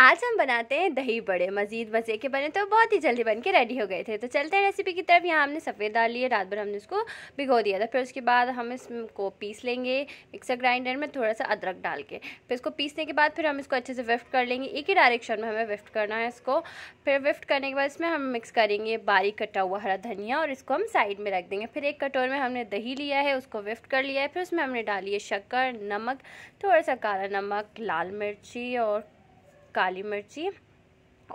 आज हम बनाते हैं दही बड़े मज़ीद मज़े के बने तो बहुत ही जल्दी बन के रेडी हो गए थे तो चलते हैं रेसिपी की तरफ यहाँ हमने सफ़ेद डाल लिए रात भर हमने इसको भिगो दिया था फिर उसके बाद हम इसको पीस लेंगे मिक्सर ग्राइंडर में थोड़ा सा अदरक डाल के फिर इसको पीसने के बाद फिर हम इसको अच्छे से विफ्ट कर लेंगे एक ही डायरेक्शन में हमें विफ्ट करना है इसको फिर विफ्ट करने के बाद इसमें हम मिक्स करेंगे बारीक कटा हुआ हरा धनिया और इसको हम साइड में रख देंगे फिर एक कटोर में हमने दही लिया है उसको विफ्ट कर लिया है फिर उसमें हमने डाली है शक्कर नमक थोड़ा सा काला नमक लाल मिर्ची और काली मिर्ची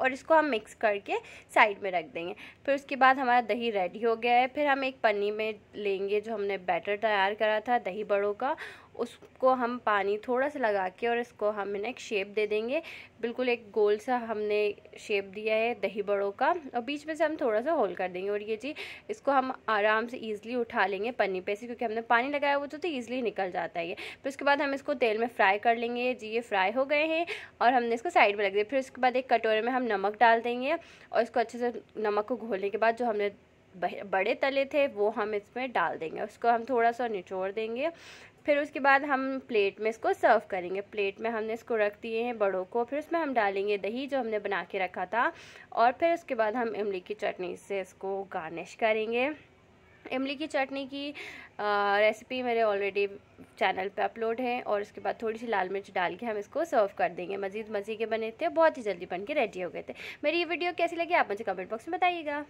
और इसको हम मिक्स करके साइड में रख देंगे फिर उसके बाद हमारा दही रेडी हो गया है फिर हम एक पन्नी में लेंगे जो हमने बैटर तैयार करा था दही बड़ों का उसको हम पानी थोड़ा सा लगा के और इसको हम इन्हें एक शेप दे देंगे बिल्कुल एक गोल सा हमने शेप दिया है दही बड़ों का और बीच में से हम थोड़ा सा होल कर देंगे और ये जी इसको हम आराम से ईजिली उठा लेंगे पन्नी पे से क्योंकि हमने पानी लगाया हुआ तो, तो ईजिली निकल जाता है ये फिर उसके बाद हम इसको तेल में फ्राई कर लेंगे जी ये फ्राई हो गए हैं और हमने इसको साइड में रख दिया फिर उसके बाद एक कटोरे में हम नमक डाल देंगे और इसको अच्छे से नमक को घोलने के बाद जो हमने बड़े तले थे वो हम इसमें डाल देंगे उसको हम थोड़ा सा निचोड़ देंगे फिर उसके बाद हम प्लेट में इसको सर्व करेंगे प्लेट में हमने इसको रख दिए हैं बड़ों को फिर उसमें हम डालेंगे दही जो हमने बना के रखा था और फिर उसके बाद हम इमली की चटनी से इसको गार्निश करेंगे इमली की चटनी की रेसिपी मेरे ऑलरेडी चैनल पे अपलोड है और उसके बाद थोड़ी सी लाल मिर्च डाल के हम इसको सर्व कर देंगे मज़ीद मज़े के बने थे बहुत ही जल्दी बन के रेडी हो गए थे मेरी ये वीडियो कैसी लगी आप मुझे कमेंट बॉक्स में बताइएगा